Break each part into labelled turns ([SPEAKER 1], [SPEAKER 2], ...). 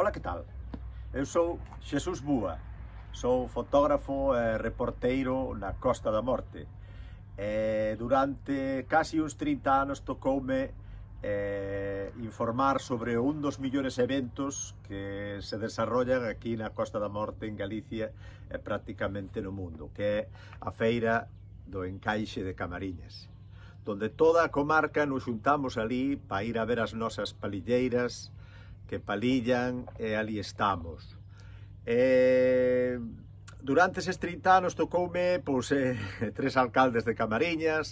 [SPEAKER 1] Ola, que tal? Eu sou Xesús Búa, sou fotógrafo e reporteiro na Costa da Morte. E durante casi uns 30 anos tocoume eh, informar sobre un dos millores eventos que se desarrollan aquí na Costa da Morte, en Galicia, e prácticamente no mundo, que é a feira do encaixe de Camariñas, donde toda a comarca nos xuntamos ali para ir a ver as nosas palilleiras, que palillan e ali estamos. E, durante eses 30 anos tocoume pois, eh, tres alcaldes de Camariñas,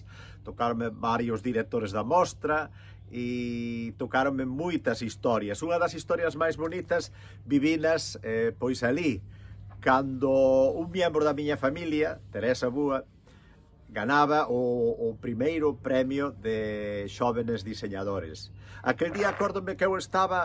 [SPEAKER 1] tocarme varios directores da mostra e tocaronme moitas historias. Unha das historias máis bonitas vivinas eh, pois ali, cando un membro da miña familia, Teresa Búa, ganaba o, o primeiro premio de xóvenes diseñadores. Aquel día acórdome que eu estaba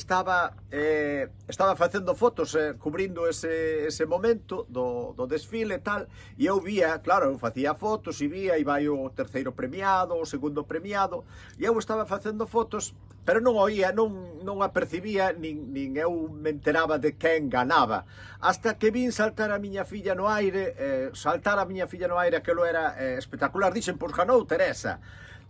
[SPEAKER 1] estaba eh, estaba facendo fotos, eh, cubrindo ese, ese momento do, do desfile e tal, e eu vía, claro, eu facía fotos e vía e vai o terceiro premiado, o segundo premiado, e eu estaba facendo fotos pero non oía, non, non a percibía, nin, nin eu me enteraba de quen ganaba. Hasta que vin saltar a miña filla no aire, eh, saltar a miña filla no aire, aquilo era eh, espectacular, dixen, pois ganou Teresa.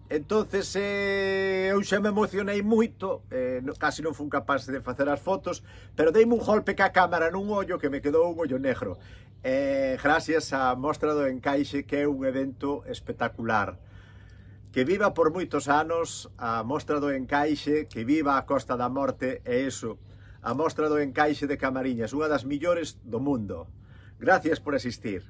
[SPEAKER 1] Entonces eh, eu xa me emocionei moito, eh, casi non fun capaz de facer as fotos, pero dei un golpe ca cámara nun ollo que me quedou un ollo negro. Eh, gracias a Mostra do Encaixe, que é un evento espectacular. Que viva por moitos anos a Mostra do Encaixe, que viva a Costa da Morte e eso, a Mostra do Encaixe de Camariñas, unha das millores do mundo. Gracias por existir.